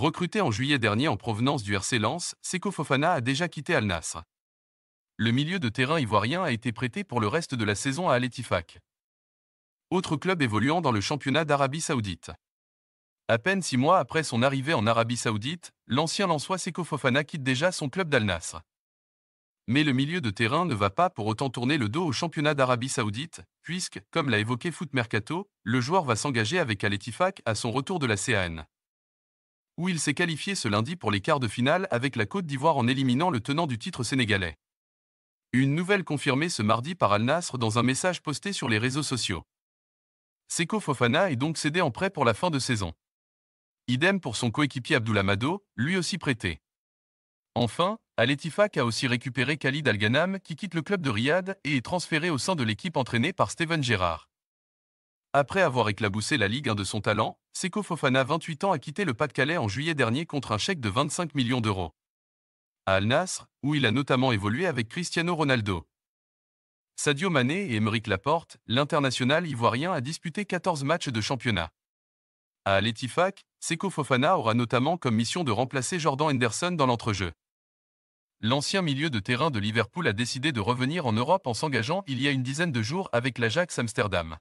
Recruté en juillet dernier en provenance du RC Lens, Seko Fofana a déjà quitté Al nasr Le milieu de terrain ivoirien a été prêté pour le reste de la saison à Al Ettifaq. Autre club évoluant dans le championnat d'Arabie Saoudite. À peine six mois après son arrivée en Arabie Saoudite, l'ancien Lensois Seko Fofana quitte déjà son club d'Al nasr Mais le milieu de terrain ne va pas pour autant tourner le dos au championnat d'Arabie Saoudite, puisque, comme l'a évoqué Foot Mercato, le joueur va s'engager avec Al Ettifaq à son retour de la CAN où il s'est qualifié ce lundi pour les quarts de finale avec la Côte d'Ivoire en éliminant le tenant du titre sénégalais. Une nouvelle confirmée ce mardi par Al Nasr dans un message posté sur les réseaux sociaux. Seko Fofana est donc cédé en prêt pour la fin de saison. Idem pour son coéquipier Abdoulamado, lui aussi prêté. Enfin, al a aussi récupéré Khalid al qui quitte le club de Riyad et est transféré au sein de l'équipe entraînée par Steven Gerrard. Après avoir éclaboussé la Ligue 1 de son talent, Seko Fofana, 28 ans, a quitté le Pas-de-Calais en juillet dernier contre un chèque de 25 millions d'euros. À Al Nasr, où il a notamment évolué avec Cristiano Ronaldo. Sadio Mané et Emeric Laporte, l'international ivoirien a disputé 14 matchs de championnat. À Al Seko Fofana aura notamment comme mission de remplacer Jordan Henderson dans l'entrejeu. L'ancien milieu de terrain de Liverpool a décidé de revenir en Europe en s'engageant il y a une dizaine de jours avec l'Ajax Amsterdam.